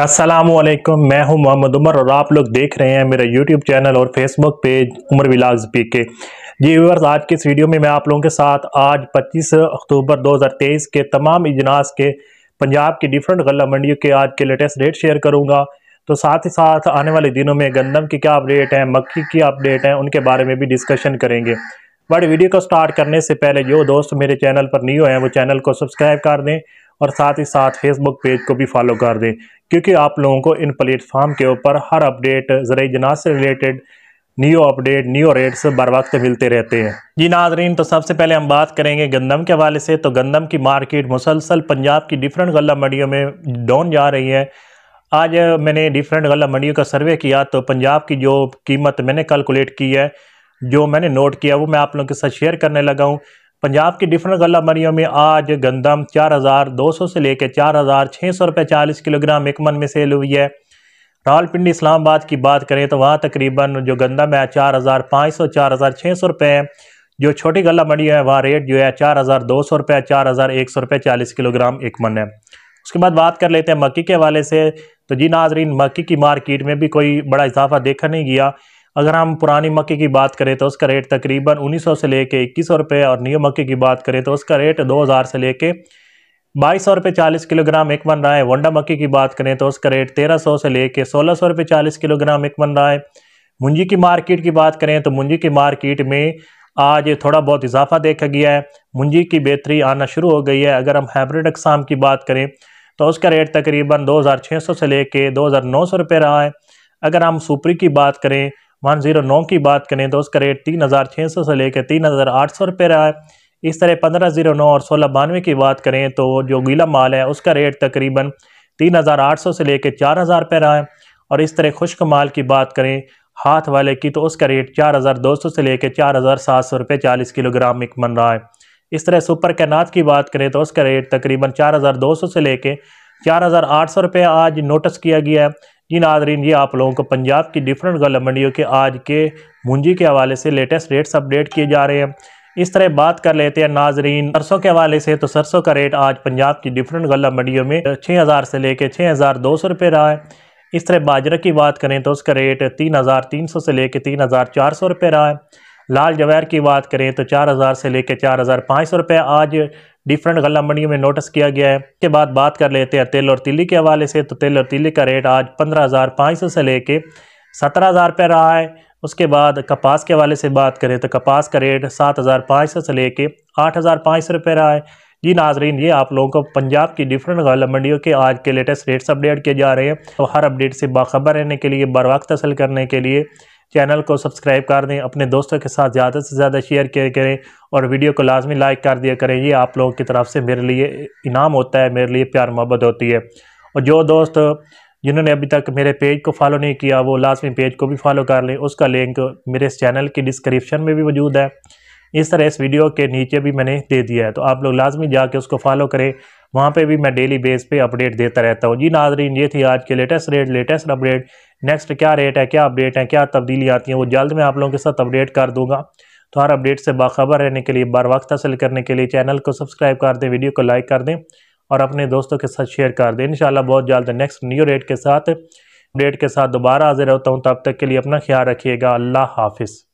असलम मैं हूं मोहम्मद उमर और आप लोग देख रहे हैं मेरा यूट्यूब चैनल और Facebook page Umar Vilas P K G viewers आज की इस वीडियो में मैं आप लोगों के साथ आज 25 अक्टूबर 2023 के तमाम इजनास के पंजाब के डिफरेंट गला मंडियों के आज के लेटेस्ट रेट शेयर करूँगा तो साथ ही साथ आने वाले दिनों में गंदम की क्या अपडेट है मक्की की अपडेट है उनके बारे में भी डिस्कशन करेंगे बट वीडियो को स्टार्ट करने से पहले जो दोस्त मेरे चैनल पर न्यू हैं वो चैनल को सब्सक्राइब कर दें और साथ ही साथ फेसबुक पेज को भी फॉलो कर दें क्योंकि आप लोगों को इन प्लेटफार्म के ऊपर हर अपडेट ज़रिए जनाज से related new update new rates बर वक्त मिलते रहते हैं जी नाजरीन तो सबसे पहले हम बात करेंगे गंदम के हवाले से तो गंदम की मार्केट मुसलसल पंजाब की डिफरेंट गला मंडियों में डाउन जा रही है आज मैंने डिफरेंट गला मंडियों का सर्वे किया तो पंजाब की जो कीमत मैंने कैलकुलेट की है जो मैंने नोट किया वो मैं आप लोगों के साथ शेयर करने लगा हूँ पंजाब की डिफरेंट गला मरियों में आज गंदम 4,200 से लेकर चार हज़ार छः सौ रुपये चालीस किलोग्राम एक मन में सेल हुई है रावलपिंडी इस्लामाबाद की बात करें तो वहाँ तकरीबन जो गंदम है चार हज़ार पाँच सौ चार हज़ार छः सौ रुपये है जो छोटी गला मंडियों हैं वहाँ रेट जो है चार हज़ार दो सौ रुपये चार हज़ार एक सौ रुपये चालीस किलोग्राम एक मन है उसके बाद बात कर लेते हैं मक्की के हवाले से तो जी नाजरीन मक्की की मार्केट में भी कोई बड़ा इजाफा देखा नहीं गया अगर हम पुरानी मक्के की बात करें तो उसका रेट तकरीबन 1900 से लेके इक्कीस सौ रुपये और न्यू मक्के की बात करें तो उसका रेट 2000 से लेके बाईस सौ रुपये चालीस किलोग्राम एक बन रहा है वंडा मक्के की बात करें तो उसका रेट तेरह सौ से लेके सोलह सौ रुपये चालीस किलोग्राम एक बन रहा है मुंजी की मार्केट की बात करें तो मुंजी की मार्केट में आज थोड़ा बहुत इजाफा देखा गया है मुंजी की बेहतरी आना शुरू हो गई है अगर हम हाइब्रिड अकसाम की बात करें तो उसका रेट तकरीबन दो से लेके 2900 रहा है अगर हम सुपरी की बात करें वन जीरो नौ की बात करें तो उसका रेट तीन हज़ार छः सौ से लेकर तीन हज़ार आठ सौ रुपये रहा है इस तरह पंद्रह जीरो नौ और सोलह बानवे की बात करें तो जो गीला माल है उसका रेट तकरीबन तीन हज़ार आठ सौ से लेकर चार हज़ार रुपये रहा है और इस तरह खुश्क माल की बात करें हाथ वाले की तो उसका रेट चार हज़ार दो सौ से लेकर चार हज़ार सात सौ रुपये चालीस किलोग्राम एक बन रहा है इस तरह सुपर कैनात की बात करें तो उसका रेट तकरीबन चार हज़ार दो सौ से लेकर चार हज़ार आठ सौ रुपये आज नोटिस किया गया है जी नाजरीन ये आप लोगों को पंजाब की डिफरेंट गल मंडियों के आज के मुंजी के हवाले से लेटेस्ट रेट्स अपडेट किए जा रहे हैं इस तरह बात कर लेते हैं नाजरीन सरसों के हवाले से तो सरसों का रेट आज पंजाब की डिफरेंट गला मंडियों में छः हज़ार से लेकर छः हज़ार दो सौ रुपये रहा है इस तरह बाजरा की बात करें तो उसका रेट तीन हज़ार तीन सौ से लेकर तीन हज़ार चार सौ रुपये रहा है लाल जवैर की बात करें तो चार हज़ार से लेकर चार हज़ार पाँच सौ रुपये आज डिफरेंट गला मंडियों में नोटिस किया गया है के बाद बात कर लेते हैं तेल और तिली के हवाले से तो तेल और तिली का रेट आज पंद्रह हज़ार पाँच सौ से लेके सत्रह हज़ार रुपये रहा है उसके बाद कपास के हवाले से बात करें तो कपास का रेट सात हज़ार पाँच सौ से लेके आठ हज़ार पाँच सौ रुपये रहा है जी नाजरीन ये आप लोगों को पंजाब की डिफरेंट गला मंडियों के आज के लेटेस्ट रेट्स अपडेट किए जा रहे हैं तो हर अपडेट से बाखबर रहने के लिए बर वक्त हासिल करने के लिए चैनल को सब्सक्राइब कर दें अपने दोस्तों के साथ ज़्यादा से ज़्यादा शेयर करें और वीडियो को लाजमी लाइक कर दिया करें ये आप लोगों की तरफ से मेरे लिए इनाम होता है मेरे लिए प्यार मोहब्बत होती है और जो दोस्त जिन्होंने अभी तक मेरे पेज को फॉलो नहीं किया वो लाजमी पेज को भी फॉलो कर लें उसका लिंक मेरे इस चैनल की डिस्क्रिप्शन में भी मौजूद है इस तरह इस वीडियो के नीचे भी मैंने दे दिया है तो आप लोग लाजमी जाके उसको फॉलो करें वहाँ पे भी मैं डेली बेस पे अपडेट देता रहता हूँ जी नाजरीन ये थी आज के latest rate latest update next क्या रेट है क्या अपडेट है क्या तब्दीली आती हैं वो जल्द मैं आप लोगों के साथ अपडेट कर दूँगा तो हर अपडेट से बाखबर रहने के लिए बार वक्त हासिल करने के लिए चैनल को सब्सक्राइब कर दें वीडियो को लाइक कर दें और अपने दोस्तों के साथ शेयर कर दें इन बहुत जल्द नेक्स्ट न्यू रेट के साथ अपडेट के साथ दोबारा हाजिर होता हूँ तब तक के लिए अपना ख्याल रखिएगा अल्लाह हाफिज़